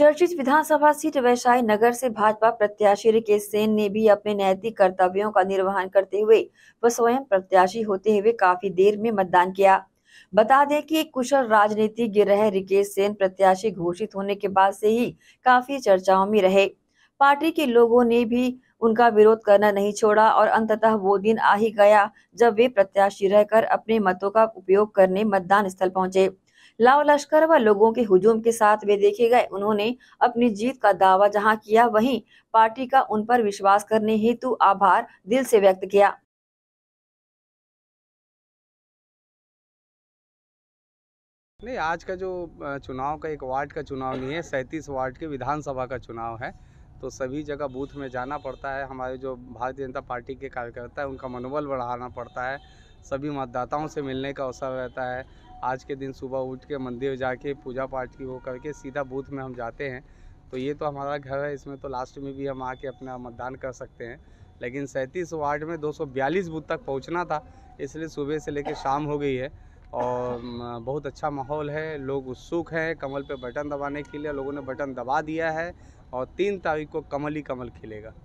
चर्चित विधानसभा सीट वैशाली नगर से भाजपा प्रत्याशी राकेश सेन ने भी अपने नैतिक कर्तव्यों का निर्वहन करते हुए व स्वयं प्रत्याशी होते हुए काफी देर में मतदान किया बता दें कि कुशल राजनीतिज्ञ रहे रिकेश सेन प्रत्याशी घोषित होने के बाद से ही काफी चर्चाओं में रहे पार्टी के लोगों ने भी उनका विरोध करना नहीं छोड़ा और अंततः वो दिन आ ही गया जब वे प्रत्याशी रहकर अपने मतों का उपयोग करने मतदान स्थल पहुंचे लाव लश्कर व लोगों के हुजूम के साथ वे देखे गए उन्होंने अपनी जीत का दावा जहां किया वहीं पार्टी का उन पर विश्वास करने हेतु आभार दिल से व्यक्त किया नहीं आज का जो चुनाव का एक वार्ड का चुनाव नहीं है सैंतीस वार्ड के विधानसभा का चुनाव है तो सभी जगह बूथ में जाना पड़ता है हमारे जो भारतीय जनता पार्टी के कार्यकर्ता है उनका मनोबल बढ़ाना पड़ता है सभी मतदाताओं से मिलने का अवसर रहता है आज के दिन सुबह उठ के मंदिर जाके पूजा पाठ की वो करके सीधा बूथ में हम जाते हैं तो ये तो हमारा घर है इसमें तो लास्ट में भी हम आके अपना मतदान कर सकते हैं लेकिन सैंतीस वार्ड में 242 बूथ तक पहुंचना था इसलिए सुबह से लेकर शाम हो गई है और बहुत अच्छा माहौल है लोग उत्सुक हैं कमल पे बटन दबाने के लिए लोगों ने बटन दबा दिया है और तीन तारीख को कमल ही कमल खिलेगा